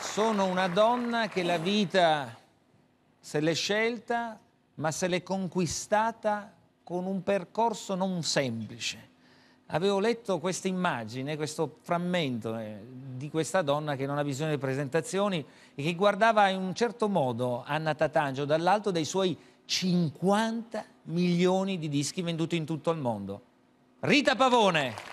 Sono una donna che la vita se l'è scelta, ma se l'è conquistata con un percorso non semplice. Avevo letto questa immagine, questo frammento eh, di questa donna che non ha bisogno di presentazioni e che guardava in un certo modo Anna Tatangio dall'alto dei suoi 50 milioni di dischi venduti in tutto il mondo. Rita Pavone!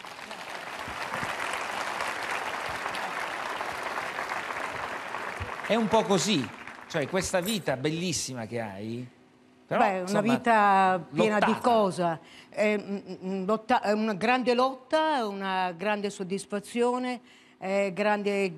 È un po' così, cioè questa vita bellissima che hai. Però, Beh, insomma, una vita piena lottata. di cosa, È, mm, mm, mm, lotta, una grande lotta, una grande soddisfazione, eh, grande...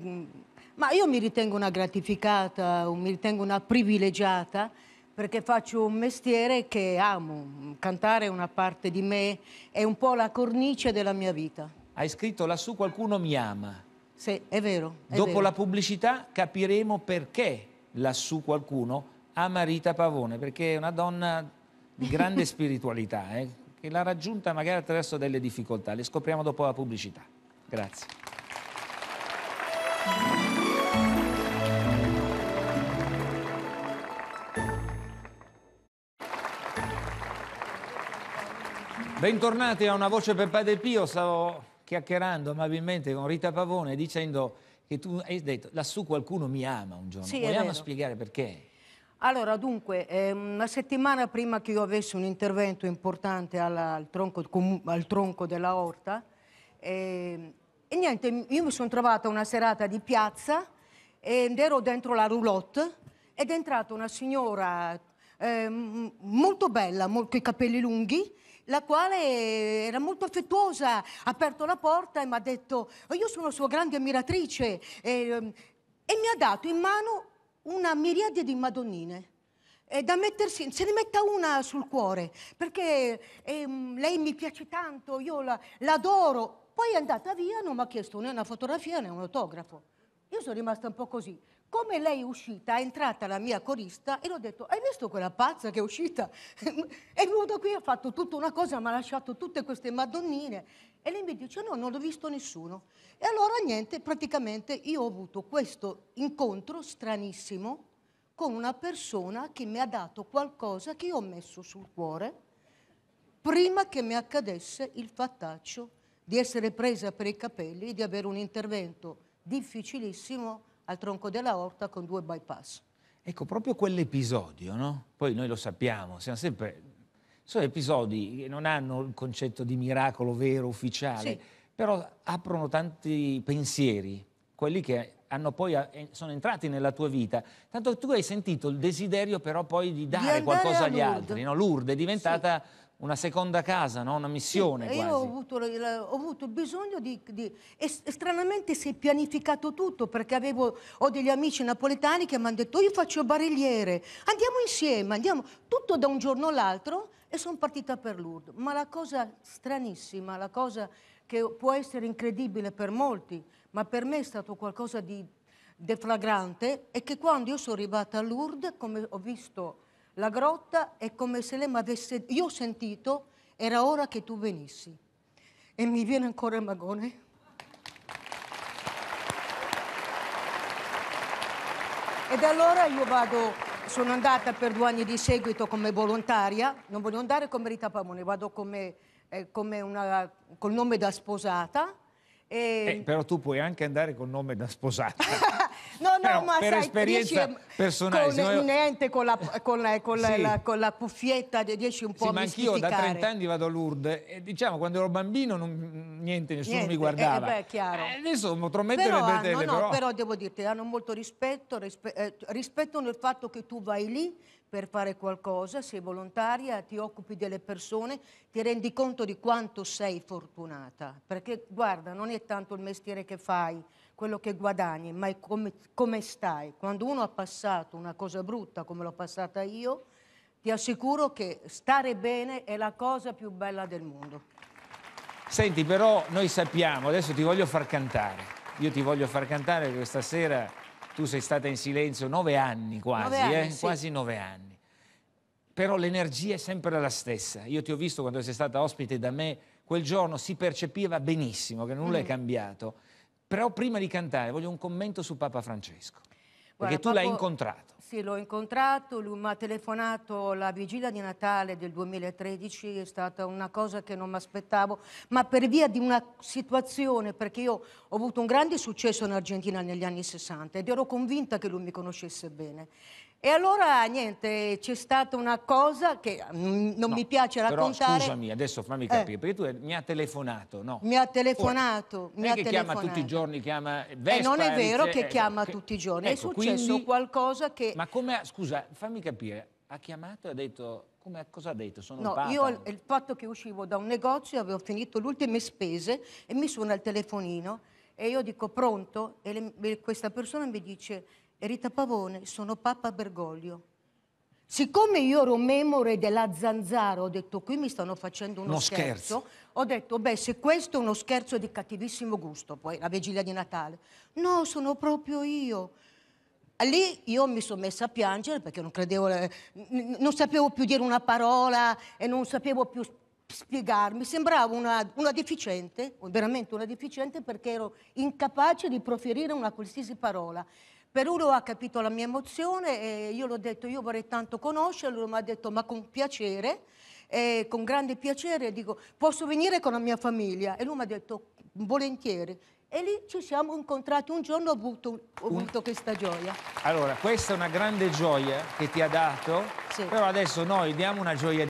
ma io mi ritengo una gratificata, mi ritengo una privilegiata perché faccio un mestiere che amo, cantare è una parte di me, è un po' la cornice della mia vita. Hai scritto lassù qualcuno mi ama. Sì, è vero. È Dopo vero. la pubblicità capiremo perché lassù qualcuno ama Rita Pavone, perché è una donna di grande spiritualità, eh, che l'ha raggiunta magari attraverso delle difficoltà. Le scopriamo dopo la pubblicità. Grazie. Bentornati a Una Voce per Padre Pio, stavo chiacchierando amabilmente con Rita Pavone dicendo che tu hai detto lassù qualcuno mi ama un giorno. Sì, Vogliamo spiegare perché? Allora, dunque, eh, una settimana prima che io avessi un intervento importante alla, al, tronco, al tronco della orta, eh, e niente, io mi sono trovata una serata di piazza ed ero dentro la roulotte ed è entrata una signora eh, molto bella, con i capelli lunghi, la quale era molto affettuosa, ha aperto la porta e mi ha detto, io sono sua grande ammiratrice, e, ehm, e mi ha dato in mano una miriade di madonnine. Eh, da mettersi, se ne metta una sul cuore, perché eh, lei mi piace tanto, io la, l'adoro. Poi è andata via, non mi ha chiesto né una fotografia né un autografo. Io sono rimasta un po' così come lei è uscita, è entrata la mia corista e le ho detto, hai visto quella pazza che è uscita? è venuta qui, ha fatto tutta una cosa, mi ha lasciato tutte queste madonnine. E lei mi dice, no, non l'ho visto nessuno. E allora niente, praticamente io ho avuto questo incontro stranissimo con una persona che mi ha dato qualcosa che io ho messo sul cuore prima che mi accadesse il fattaccio di essere presa per i capelli, e di avere un intervento difficilissimo al tronco della orta con due bypass. Ecco, proprio quell'episodio, no? Poi noi lo sappiamo, siamo sempre... Sono episodi che non hanno il concetto di miracolo vero, ufficiale, sì. però aprono tanti pensieri, quelli che poi, sono entrati nella tua vita. Tanto tu hai sentito il desiderio però poi di dare di qualcosa agli altri, no? Lourdes è diventata... Sì una seconda casa, no? una missione sì, Io ho avuto, ho avuto, bisogno di... di... E stranamente si è pianificato tutto perché avevo, ho degli amici napoletani che mi hanno detto io faccio barelliere, andiamo insieme, andiamo... Tutto da un giorno all'altro e sono partita per Lourdes. Ma la cosa stranissima, la cosa che può essere incredibile per molti, ma per me è stato qualcosa di deflagrante, è che quando io sono arrivata a Lourdes, come ho visto la grotta è come se lei mi avesse... Io ho sentito, era ora che tu venissi. E mi viene ancora il magone. E allora io vado, sono andata per due anni di seguito come volontaria, non voglio andare come Rita Pamone, vado come, eh, come una, col nome da sposata. E... Eh, però tu puoi anche andare col nome da sposata. No, no, Però, ma per sai, esperienza riesci, eh, personale. Con, signora... niente, con, la, con, la, con, sì. la, con la puffietta riesci un po' sì, a mistificare. ma anch'io da 30 anni vado a Lourdes e diciamo quando ero bambino non, niente, nessuno niente. mi eh, guardava. Eh, beh, chiaro. Eh, adesso trommettere però, le bretelle, hanno, però... No, però devo dirti, hanno molto rispetto, rispe eh, rispetto nel fatto che tu vai lì per fare qualcosa, sei volontaria, ti occupi delle persone, ti rendi conto di quanto sei fortunata, perché guarda, non è tanto il mestiere che fai, quello che guadagni, ma è come, come stai. Quando uno ha passato una cosa brutta come l'ho passata io, ti assicuro che stare bene è la cosa più bella del mondo. Senti, però noi sappiamo, adesso ti voglio far cantare. Io ti voglio far cantare perché stasera tu sei stata in silenzio nove anni quasi, nove anni, eh? sì. quasi nove anni. Però l'energia è sempre la stessa. Io ti ho visto quando sei stata ospite da me, quel giorno si percepiva benissimo che nulla mm. è cambiato. Però prima di cantare voglio un commento su Papa Francesco. Guarda, perché tu l'hai incontrato. Sì, l'ho incontrato, lui mi ha telefonato la vigilia di Natale del 2013, è stata una cosa che non mi aspettavo, ma per via di una situazione, perché io ho avuto un grande successo in Argentina negli anni 60 ed ero convinta che lui mi conoscesse bene. E allora niente, c'è stata una cosa che mm, non no, mi piace raccontare. Però scusami, adesso fammi eh. capire, eh. perché tu mi ha telefonato, no? Mi ha telefonato. Ora, mi non ha che telefonato. chiama tutti i giorni, chiama Vespa. E eh, non è vero eh, che eh, chiama che... tutti i giorni, ecco, è successo quindi... qualcosa che... Ma come, scusa, fammi capire, ha chiamato e ha detto... Come, cosa ha detto? Sono no, io il fatto che uscivo da un negozio, avevo finito le ultime spese e mi suona il telefonino e io dico pronto e le, questa persona mi dice Rita Pavone, sono Papa Bergoglio. Siccome io ero memore della zanzara, ho detto qui mi stanno facendo uno, uno scherzo. scherzo. ho detto beh se questo è uno scherzo di cattivissimo gusto, poi la vigilia di Natale, no sono proprio io. Lì io mi sono messa a piangere perché non credevo, eh, non sapevo più dire una parola e non sapevo più spiegarmi, sembrava una, una deficiente, veramente una deficiente perché ero incapace di proferire una qualsiasi parola. Peruro ha capito la mia emozione e io l'ho detto io vorrei tanto conoscerlo, lui mi ha detto ma con piacere, e eh, con grande piacere dico posso venire con la mia famiglia e lui mi ha detto volentieri. E lì ci siamo incontrati un giorno, ho avuto, ho avuto questa gioia. Allora, questa è una grande gioia che ti ha dato, sì. però adesso noi diamo una gioia di...